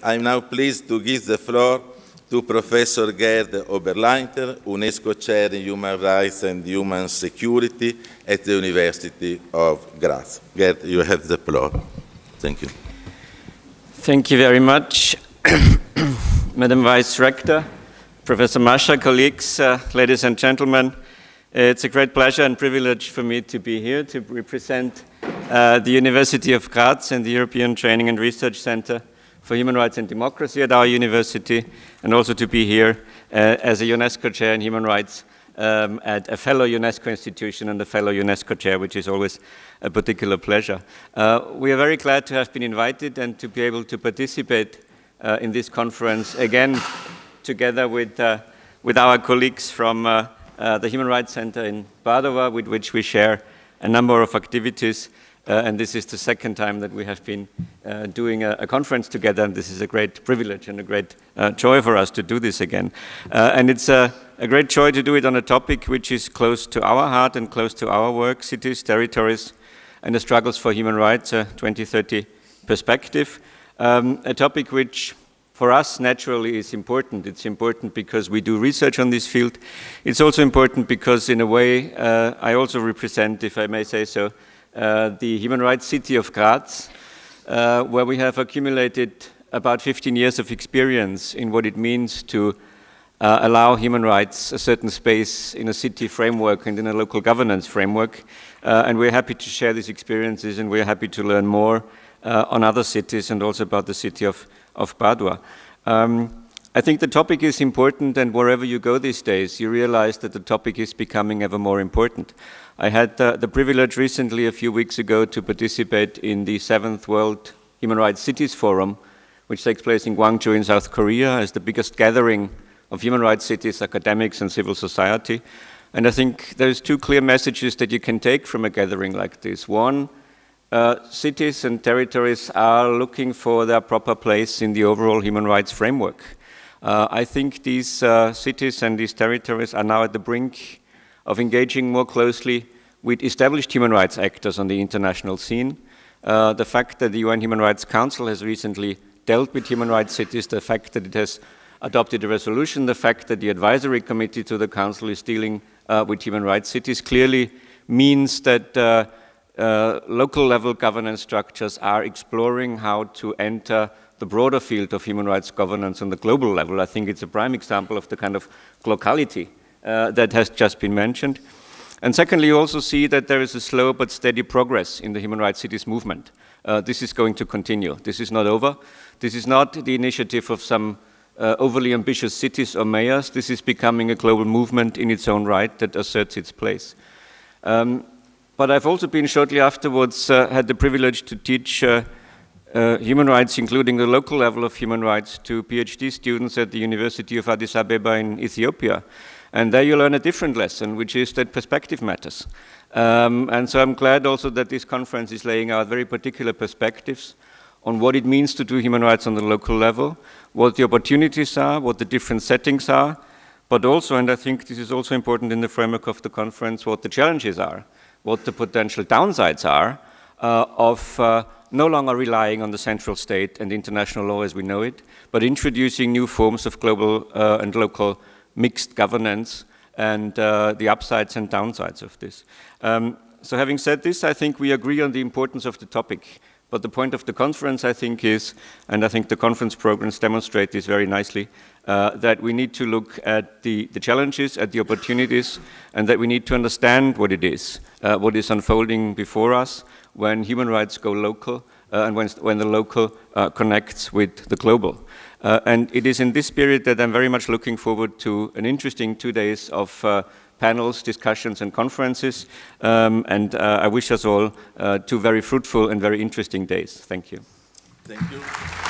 I am now pleased to give the floor to Professor Gerd Oberleiter, UNESCO Chair in Human Rights and Human Security at the University of Graz. Gerd, you have the floor. Thank you. Thank you very much, Madam Vice Rector, Professor Masha, colleagues, uh, ladies and gentlemen. It's a great pleasure and privilege for me to be here to represent uh, the University of Graz and the European Training and Research Center for Human Rights and Democracy at our university, and also to be here uh, as a UNESCO chair in human rights um, at a fellow UNESCO institution and a fellow UNESCO chair, which is always a particular pleasure. Uh, we are very glad to have been invited and to be able to participate uh, in this conference again together with, uh, with our colleagues from uh, uh, the Human Rights Center in Padova, with which we share a number of activities uh, and this is the second time that we have been uh, doing a, a, conference together, and this is a great privilege and a great uh, joy for us to do this again. Uh, and it's a, a, great joy to do it on a topic which is close to our heart and close to our work, cities, territories, and the struggles for human rights, a uh, 2030 perspective, um, a topic which for us, naturally, is important. It's important because we do research on this field. It's also important because, in a way, I also represent, if I may say so, uh, the human rights city of Graz, uh, where we have accumulated about 15 years of experience in what it means to uh, allow human rights a certain space in a city framework and in a local governance framework. Uh, and we're happy to share these experiences and we're happy to learn more uh, on other cities and also about the city of, of Padua. Um, I think the topic is important, and wherever you go these days, you realize that the topic is becoming ever more important. I had the privilege recently, a few weeks ago, to participate in the Seventh World Human Rights Cities Forum, which takes place in Gwangju in South Korea as the biggest gathering of human rights cities, academics, and civil society. And I think there's two clear messages that you can take from a gathering like this. One, uh, cities and territories are looking for their proper place in the overall human rights framework. Uh, I think these uh, cities and these territories are now at the brink of engaging more closely with established human rights actors on the international scene. Uh, the fact that the UN Human Rights Council has recently dealt with human rights cities, the fact that it has adopted a resolution, the fact that the advisory committee to the council is dealing uh, with human rights cities clearly means that uh, uh, local level governance structures are exploring how to enter the broader field of human rights governance on the global level. I think it's a prime example of the kind of locality uh, that has just been mentioned. And secondly, you also see that there is a slow but steady progress in the human rights cities movement. Uh, this is going to continue. This is not over. This is not the initiative of some uh, overly ambitious cities or mayors. This is becoming a global movement in its own right that asserts its place. Um, but I've also been shortly afterwards uh, had the privilege to teach uh, uh, human rights, including the local level of human rights, to PhD students at the University of Addis Ababa in Ethiopia. And there you learn a different lesson, which is that perspective matters. Um, and so I'm glad also that this conference is laying out very particular perspectives on what it means to do human rights on the local level, what the opportunities are, what the different settings are, but also, and I think this is also important in the framework of the conference, what the challenges are, what the potential downsides are uh, of. Uh, no longer relying on the central state and international law as we know it, but introducing new forms of global uh, and local mixed governance and uh, the upsides and downsides of this. Um, so having said this, I think we agree on the importance of the topic. But the point of the conference, I think, is, and I think the conference programs demonstrate this very nicely, uh, that we need to look at the, the, challenges, at the opportunities, and that we need to understand what it is, uh, what is unfolding before us, when human rights go local uh, and when, when, the local uh, connects with the global. Uh, and it is in this spirit that I'm very much looking forward to an interesting two days of uh, panels, discussions, and conferences. Um, and uh, I wish us all uh, two very fruitful and very interesting days. Thank you. Thank you.